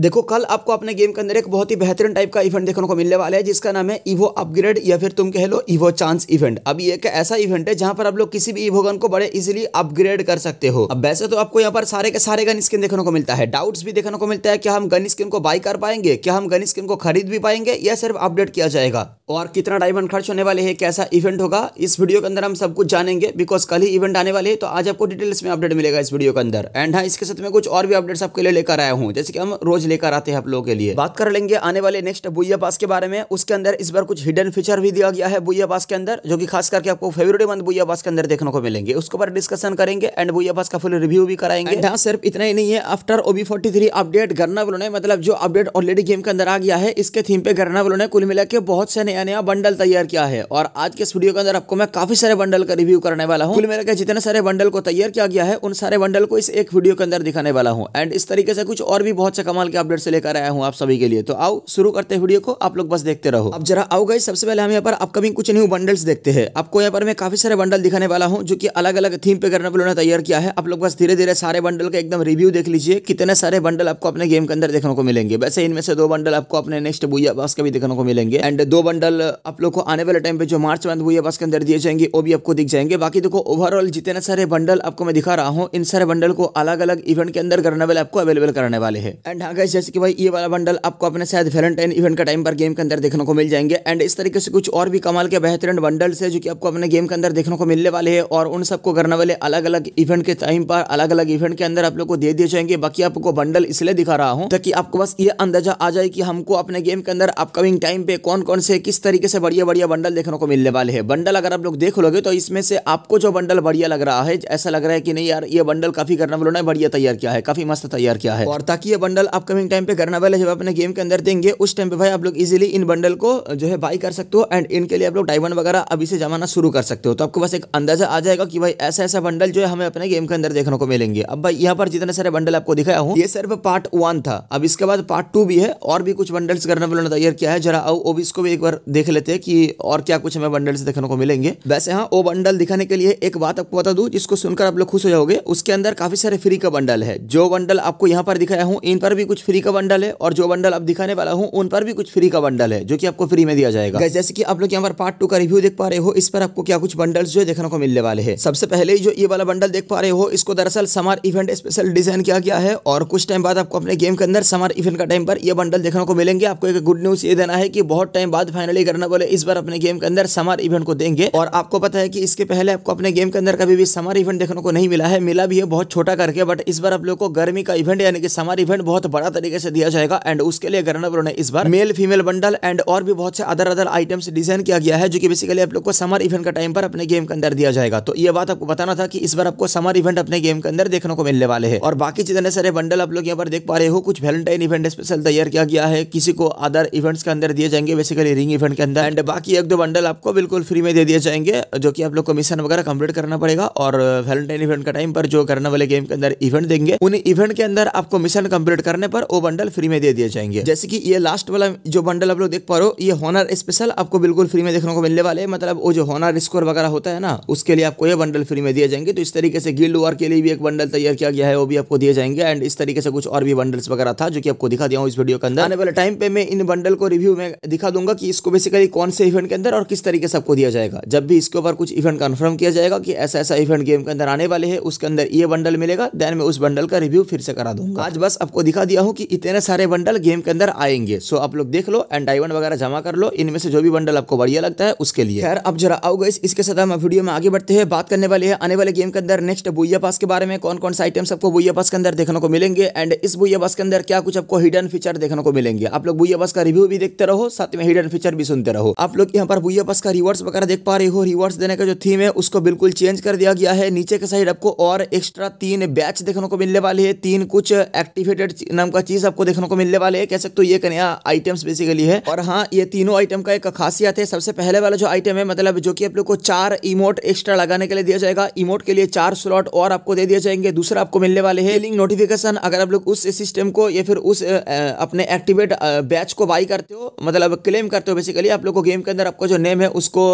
देखो कल आपको अपने गेम के अंदर एक बहुत ही बेहतरीन टाइप का इवेंट देखने को मिलने वाला है जिसका नाम है इवो अपग्रेड या फिर तुम कह लो ईवो चांस इवेंट अब ये एक ऐसा इवेंट है जहां पर आप लोग किसी भी इवो गन को बड़े इजिली अपग्रेड कर सकते हो अब वैसे तो आपको यहाँ पर सारे के सारे गन स्किन देखने को मिलता है डाउट्स भी देखने को मिलता है क्या हम गन स्किन को बाय कर पाएंगे क्या हम गन स्किन को खरीद भी पाएंगे या सिर्फ अपडेट किया जाएगा और कितना डायमंड खर्च होने वाले है कैसा इवेंट होगा इस वीडियो के अंदर हम सब कुछ जानेंगे बिकॉज कल ही इवेंट आने वाले है तो आज आपको डिटेल्स में अपडेट मिलेगा इस वीडियो के अंदर एंड हाँ इसके साथ में कुछ और भी अपडेट्स आपके लिए लेकर आया हूँ जैसे कि हम रोज लेकर आते हैं आप लोगों के लिए बात कर लेंगे आने वाले नेक्स्ट बुया पास के बारे में उसके अंदर इस बार कुछ हिडन फीचर भी दिया गया है बुया पास के अंदर जो कि खास करके आपको फेवरेट मंथ बुया पास के अंदर देखने को मिलेंगे उसके ऊपर डिस्कशन करेंगे एंड बुया पास का फुल रिव्यू भी कराएंगे यहाँ सिर्फ इतना ही नहीं है after OB forty update Garena वालों ने मतलब जो अपडेट ऑलरेडी गेम के अंदर आ गया है इसके थीम पे गरना वालों ने कुल मिला बहुत से नया नया बंडल तैयार किया है और आज के स्टूडियो के अंदर आपको मैं काफी सारे बंडल का रिव्यू करने वाला हूँ कुल मिला के जितने सारे बंडल को तैयार किया गया है उन सारे बंडल को इस एक वीडियो के अंदर दिखाने वाला हूँ एंड इस तरीके से कुछ और भी बहुत से कमाल के अपडेट से लेकर आया हूँ आप सभी के लिए तो आओ शुरू करते वीडियो को आप लोग बस देखते रहो अब जरा आओ गई सबसे पहले हम यहाँ पर अपकमिंग कुछ न्यू बंडल्स देखते हैं आपको यहाँ पर मैं काफी सारे बंडल दिखाने वाला हूँ जो की अलग अलग थीम पे करने वालों ने तैयार किया है आप लोग बस धीरे धीरे सारे बंडल का एकदम रिव्यू देख लीजिए कितने सारे बंडल आपको अपने गेम के अंदर देखने को मिलेंगे वैसे इनमें से दो बंडल आपको अपने नेक्स्ट बुआ बस के भी देखने को मिलेंगे एंड दो बंडल आप लोग को आने वाले टाइम पे जो मार्च मंथ बुआ बस के अंदर दिए जाएंगे वो भी आपको दिख जाएंगे बाकी देखो ओवरऑल जितने सारे बंडल आपको मैं दिखा रहा हूँ इन सारे बंडल को अलग अलग इवेंट के अंदर करने वाले आपको अवेलेबल करने वाले हैं एंड हाँ गाइस जैसे कि भाई ये वाला बंडल आपको अपने शायद वैलेंटाइन इवेंट का टाइम पर गेम के अंदर देखने को मिल जाएंगे एंड इस तरीके से कुछ और भी कमाल के बेहतरीन बंडल्स है जो कि आपको अपने गेम के अंदर देखने को मिलने वाले हैं और उन सबको करने वाले अलग अलग इवेंट के टाइम पर अलग अलग इवेंट के अंदर आप लोग को दे दिए जाएंगे बाकी आपको बंडल इसलिए दिखा रहा हूँ ताकि आपको बस ये अंदाजा आ जाए कि हमको अपने गेम के अंदर अपकमिंग टाइम पे कौन कौन से किस तरीके से बढ़िया बढ़िया बंडल देखने को मिलने वाले हैं बंडल अगर आप लोग देख लोगे तो इसमें से आपको जो बंडल बढ़िया लग रहा है ऐसा लग रहा है कि नहीं यार ये बंडल काफी करने वालों ने बढ़िया तैयार किया है काफी मस्त तैयार किया है और ताकि ये बंडल अपकमिंग अपकमिंग टाइम पे करना वाले जब अपने गेम के अंदर देंगे उस टाइम पे भाई आप लोग इजीली इन बंडल को जो है बाई कर सकते हो एंड इनके लिए आप लोग डायमंड वगैरह अभी से जमाना शुरू कर सकते हो तो आपको बस एक अंदाजा आ जाएगा कि भाई ऐसा ऐसा बंडल जो है हमें अपने गेम के अंदर देखने को मिलेंगे अब भाई यहाँ पर जितने सारे बंडल आपको दिखाया हूँ ये सिर्फ पार्ट वन था अब इसके बाद पार्ट टू भी है और भी कुछ बंडल्स करने वालों ने तैयार किया है जरा आओ ओ इसको भी एक बार देख लेते हैं कि और क्या कुछ हमें बंडल्स देखने को मिलेंगे वैसे हाँ वो बंडल दिखाने के लिए एक बात आपको बता दू जिसको सुनकर आप लोग खुश हो जाओगे उसके अंदर काफी सारे फ्री का बंडल है जो बंडल आपको यहाँ पर दिखाया हूँ इन पर भी कुछ फ्री का बंडल है और जो बंडल अब दिखाने वाला हूँ उन पर भी कुछ फ्री का बंडल है जो कि आपको फ्री में दिया जाएगा जैसे कि आप लोग यहाँ पर पार्ट टू का रिव्यू देख पा रहे हो इस पर आपको क्या कुछ बंडल जो देखने को मिलने वाले हैं सबसे पहले जो ये वाला बंडल देख पा रहे हो इसको दरअसल समर इवेंट स्पेशल डिजाइन किया गया है और कुछ टाइम बाद आपको अपने गेम के अंदर समर इवेंट का टाइम पर यह बंडल देखने को मिलेंगे आपको एक गुड न्यूज ये देना है की बहुत टाइम बाद फाइनली करने वाले इस बार अपने गेम के अंदर समर इवेंट को देंगे और आपको पता है की इसके पहले आपको अपने गेम के अंदर कभी भी समर इवेंट देखने को नहीं मिला है मिला भी है बहुत छोटा करके बट इस बार आप लोग को गर्मी का इवेंट यानी कि समर इवेंट बहुत बड़ा बड़ा तरीके से दिया जाएगा एंड उसके लिए करण ने इस बार मेल फीमेल बंडल एंड और भी बहुत से अदर अदर आइटम्स डिजाइन किया गया है जो कि बेसिकली आप लोग को समर इवेंट का टाइम पर अपने गेम के अंदर दिया जाएगा तो ये बात आपको बताना था कि इस बार आपको समर इवेंट अपने गेम के अंदर देखने को मिलने वाले हैं और बाकी जितने सारे बंडल आप लोग यहाँ पर देख पा रहे हो कुछ वैलेंटाइन इवेंट स्पेशल तैयार किया गया है किसी को अदर इवेंट्स के अंदर दिए जाएंगे बेसिकली रिंग इवेंट के अंदर एंड बाकी एक दो बंडल आपको बिल्कुल फ्री में दे दिए जाएंगे जो की आप लोग को मिशन वगैरह कम्प्लीट करना पड़ेगा और वैलेंटाइन इवेंट का टाइम पर जो करने वाले गेम के अंदर इवेंट देंगे उन इवेंट के अंदर आपको मिशन कंप्लीट करने पर पर वो बंडल फ्री में दे दिए जाएंगे जैसे कि ये लास्ट वाला जो बंडल आप लोग देख पा रहे हो ये होनर स्पेशल आपको बिल्कुल फ्री में देखने को मिलने वाले मतलब वो जो होनर स्कोर वगैरह होता है ना उसके लिए आपको ये बंडल फ्री में दिए जाएंगे तो इस तरीके से गिल्ड वार के लिए भी एक बंडल तैयार किया गया है वो भी आपको दिए जाएंगे एंड इस तरीके से कुछ और भी बंडल्स वगैरह था जो कि आपको दिखा दिया हूँ इस वीडियो के अंदर आने वाले टाइम पे मैं इन बंडल को रिव्यू में दिखा दूंगा कि इसको बेसिकली कौन से इवेंट के अंदर और किस तरीके से आपको दिया जाएगा जब भी इसके ऊपर कुछ इवेंट कन्फर्म किया जाएगा कि ऐसा ऐसा इवेंट गेम के अंदर आने वाले है उसके अंदर ये बंडल मिलेगा देन मैं उस बंडल का रिव्यू फिर से करा दूंगा आज बस आपको दिखा दिया हूँ कि इतने सारे बंडल गेम के अंदर आएंगे सो आप लोग देख लो एंड डायमंड वगैरह जमा कर लो इनमें से जो भी बंडल आपको बढ़िया लगता है उसके लिए खैर अब जरा आओ गई इसके साथ हम वीडियो में आगे बढ़ते हैं बात करने वाले हैं आने वाले गेम के अंदर नेक्स्ट बुइया पास के बारे में कौन कौन सा आइटम आपको बुइया पास के अंदर देखने को मिलेंगे एंड इस बुइया पास के अंदर क्या कुछ आपको हिडन फीचर देखने को मिलेंगे आप लोग बुइया पास का रिव्यू भी देखते रहो साथ में हिडन फीचर भी सुनते रहो आप लोग यहाँ पर बुइया पास का रिवर्स वगैरह देख पा रहे हो रिवर्स देने का जो थीम है उसको बिल्कुल चेंज कर दिया गया है नीचे के साइड आपको और एक्स्ट्रा तीन बैच देखने को मिलने वाले है तीन कुछ एक्टिवेटेड नाम का का चीज आपको देखने को मिलने वाले है कह सकते हो ये कन्या आइटम्स बेसिकली है और हाँ ये तीनों आइटम का एक खासियत है सबसे पहले वाला जो आइटम है मतलब जो कि आप लोग को चार इमोट एक्स्ट्रा लगाने के लिए दिया जाएगा इमोट के लिए चार स्लॉट और आपको दे दिया जाएंगे दूसरा आपको मिलने वाले है लिंक नोटिफिकेशन अगर आप लोग उस सिस्टम को या फिर उस अपने एक्टिवेट बैच को बाई करते हो मतलब क्लेम करते हो बेसिकली आप लोग को गेम के अंदर आपको जो नेम है उसको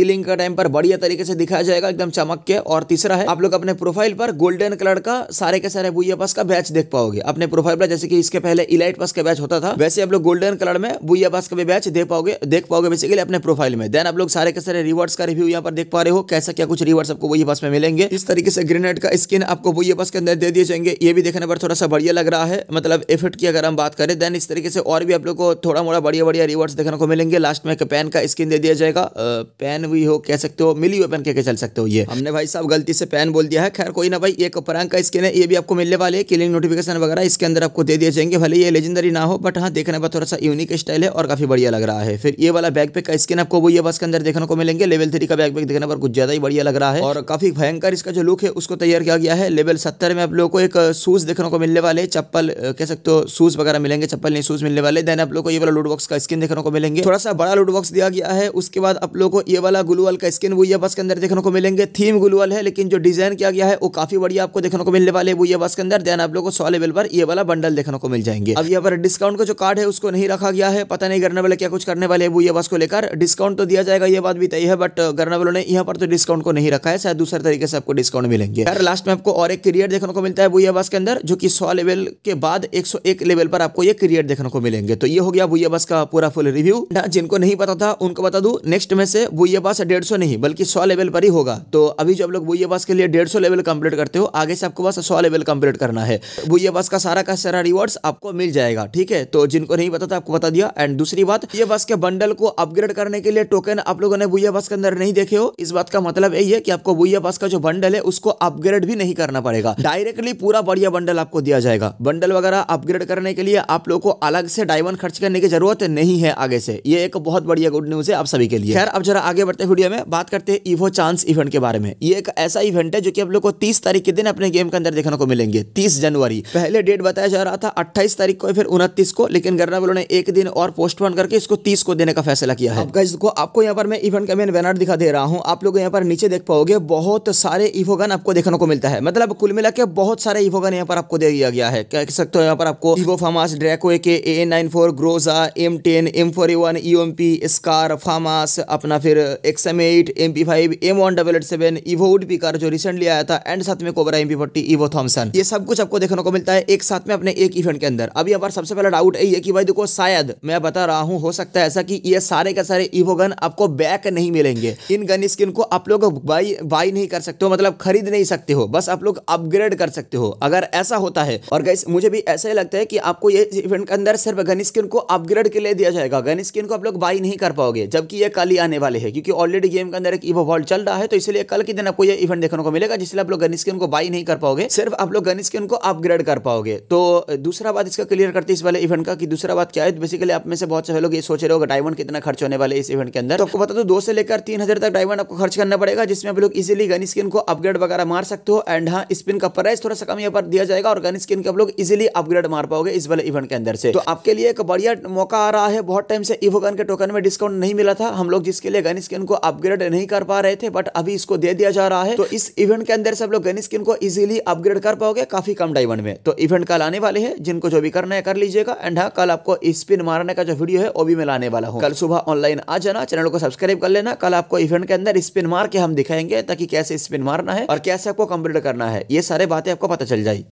किलिंग का टाइम पर बढ़िया तरीके से दिखाया जाएगा एकदम चमक के और तीसरा है आप लोग अपने प्रोफाइल पर गोल्डन कलर का सारे के सारे बुआ पास का बैच देख पाओगे अपने प्रोफाइल पर जैसे कि कि इसके पहले इलाइट बस का बैच होता था वैसे आप लोग गोल्डन कलर में बुआ बस का भी बैच देख पाओगे देख पाओगे बेसिकली अपने प्रोफाइल में देन आप लोग सारे के सारे रिवर्ड्स का रिव्यू यहाँ पर देख पा रहे हो कैसा क्या कुछ रिवर्ड्स आपको बुआ बस में मिलेंगे इस तरीके से ग्रेनेड का स्किन आपको बुआ बस के अंदर दे दिए जाएंगे ये भी देखने पर थोड़ा सा बढ़िया लग रहा है मतलब इफेक्ट की अगर हम बात करें देन इस तरीके से और भी आप लोग को थोड़ा मोड़ा बढ़िया बढ़िया रिवर्ड्स देखने को मिलेंगे लास्ट में एक पेन का स्किन दे दिया जाएगा पेन भी हो कह सकते हो मिली हुए पेन कह चल सकते हो ये हमने भाई साहब गलती से पेन बोल दिया है खैर कोई ना भाई एक प्रैंक का स्किन है ये भी आपको मिलने वाले किलिंग नोटिफिकेशन वगैरह इसके अंदर आपको दे दिया दे जाएंगे भले ये लेजेंडरी ना हो बट हाँ देखने पर थोड़ा सा यूनिक स्टाइल है और काफ़ी बढ़िया लग रहा है फिर ये वाला बैग पे का स्किन आपको वो ये बस के अंदर देखने को मिलेंगे लेवल थ्री का बैग पे देखने पर कुछ ज्यादा ही बढ़िया लग रहा है और काफी भयंकर इसका जो लुक है उसको तैयार किया गया है लेवल सत्तर में आप लोग को एक शूज देखने को मिलने वाले चप्पल कह सकते हो शूज वगैरह मिलेंगे चप्पल नहीं शूज मिलने वाले देन आप लोग को ये वाला लूटबॉक्स का स्किन देखने को मिलेंगे थोड़ा सा बड़ा लूटबॉक्स दिया गया है उसके बाद आप लोग को ये वाला गुलूवाल का स्किन वो ये बस के अंदर देखने को मिलेंगे थीम गुलूवाल है लेकिन जो डिजाइन किया गया है वो काफी बढ़िया आपको देखने को मिलने वाले वो ये बस के अंदर देन आप लोग को सौ लेवल पर ये वाला बंडल देखने देखने को मिल जाएंगे अब यहाँ पर डिस्काउंट का जो कार्ड है उसको नहीं रखा गया है पता नहीं करने वाले क्या कुछ करने वाले वो ये बस को लेकर डिस्काउंट तो दिया जाएगा ये बात भी तय है बट करने वालों ने यहाँ पर तो डिस्काउंट को नहीं रखा है शायद दूसरे तरीके से आपको डिस्काउंट मिलेंगे यार लास्ट में आपको और एक क्रिएट देखने को मिलता है बुया बस के अंदर जो की सौ लेवल के बाद एक लेवल पर आपको ये क्रिएट देखने को मिलेंगे तो ये हो गया बुया बस का पूरा फुल रिव्यू जिनको नहीं पता था उनको बता दू नेक्स्ट में से बुया बस डेढ़ नहीं बल्कि सौ लेवल पर ही होगा तो अभी जब लोग बुया बस के लिए डेढ़ लेवल कंप्लीट करते हो आगे से आपको बस सौ लेवल कंप्लीट करना है बुया बस का सारा का सारा रिवॉर्ड वर्ड्स आपको मिल जाएगा ठीक है तो जिनको नहीं पता था आपको बता दिया एंड दूसरी बात ये बस के बंडल को अपग्रेड करने के लिए टोकन आप लोगों ने बुया बस के अंदर नहीं देखे हो इस बात का मतलब यही है कि आपको बुया बस का जो बंडल है उसको अपग्रेड भी नहीं करना पड़ेगा डायरेक्टली पूरा बढ़िया बंडल आपको दिया जाएगा बंडल वगैरह अपग्रेड करने के लिए आप लोग को अलग से डायमंड खर्च करने की जरूरत नहीं है आगे से ये एक बहुत बढ़िया गुड न्यूज है आप सभी के लिए खैर अब जरा आगे बढ़ते वीडियो में बात करते हैं इवो चांस इवेंट के बारे में ये एक ऐसा इवेंट है जो कि आप लोग को तीस तारीख के दिन अपने गेम के अंदर देखने को मिलेंगे तीस जनवरी पहले डेट बताया जा रहा था 28 तारीख को फिर उनतीस को लेकिन गर्ना वालों ने एक दिन और पोस्टपोन करके इसको 30 को देने का फैसला किया है को आपको यहाँ पर मैं इवेंट का मेन बैनर दिखा दे रहा हूँ आप लोग यहाँ पर नीचे देख पाओगे बहुत सारे इवोगन आपको देखने को मिलता है मतलब कुल मिला बहुत सारे इवोगन यहाँ पर आपको दे दिया गया है कह सकते हो यहाँ पर आपको इवो famas draco K A nine four groza M ten M four one E M P scar famas अपना फिर X M eight M P five M one double eight seven evo wood car जो recently आया था and साथ में cobra M P forty evo Thompson ये सब कुछ आपको देखने को मिलता है एक साथ में अपने एक एक इवेंट के अंदर अभी हमारा सबसे पहला डाउट यही है कि भाई देखो शायद मैं बता रहा हूँ हो सकता है ऐसा कि ये सारे के सारे ईवो गन आपको बैक नहीं मिलेंगे इन गन स्किन को आप लोग बाई बाई नहीं कर सकते हो मतलब खरीद नहीं सकते हो बस आप लोग अपग्रेड कर सकते हो अगर ऐसा होता है और गैस मुझे भी ऐसा ही लगता है कि आपको ये इवेंट के अंदर सिर्फ गन स्किन को अपग्रेड के लिए दिया जाएगा गन स्किन को आप लोग बाई नहीं कर पाओगे जबकि ये कल ही आने वाले है क्योंकि ऑलरेडी गेम के अंदर एक ईवो वर्ल्ड चल रहा है तो इसलिए कल के दिन आपको ये इवेंट देखने को मिलेगा जिसलिए आप लोग गन स्किन को बाई नहीं कर पाओगे सिर्फ आप लोग गन स्किन को अपग्रेड कर पाओगे तो दूसरा बात इसका क्लियर करते हैं इस वाले इवेंट का कि दूसरा बात क्या है बेसिकली आप में से बहुत सारे लोग ये सोच रहे होगा डायमंड कितना खर्च होने वाले इस इवेंट के अंदर तो आपको बता दो दो से लेकर तीन हजार तक डायमंड आपको खर्च करना पड़ेगा जिसमें आप लोग इजिली गन स्किन को अपग्रेड वगैरह मार सकते हो एंड हाँ स्पिन का प्राइस थोड़ा सा कम यहाँ पर दिया जाएगा और गन स्किन के आप लोग इजिली अपग्रेड मार पाओगे इस वाले इवेंट के अंदर से तो आपके लिए एक बढ़िया मौका आ रहा है बहुत टाइम से इवो गन के टोकन में डिस्काउंट नहीं मिला था हम लोग जिसके लिए गन स्किन को अपग्रेड नहीं कर पा रहे थे बट अभी इसको दे दिया जा रहा है तो इस इवेंट के अंदर से आप लोग गन स्किन को इजिली अपग्रेड कर पाओगे काफी कम डायमंड में तो इवेंट कल आने वाले हैं जिनको जो भी करना है कर लीजिएगा एंड हाँ कल आपको स्पिन मारने का जो वीडियो है वो भी मैं लाने वाला हूँ कल सुबह ऑनलाइन आ जाना चैनल को सब्सक्राइब कर लेना कल आपको इवेंट के अंदर स्पिन मार के हम दिखाएंगे ताकि कैसे स्पिन मारना है और कैसे आपको कंप्लीट करना है ये सारे बातें आपको पता चल जाए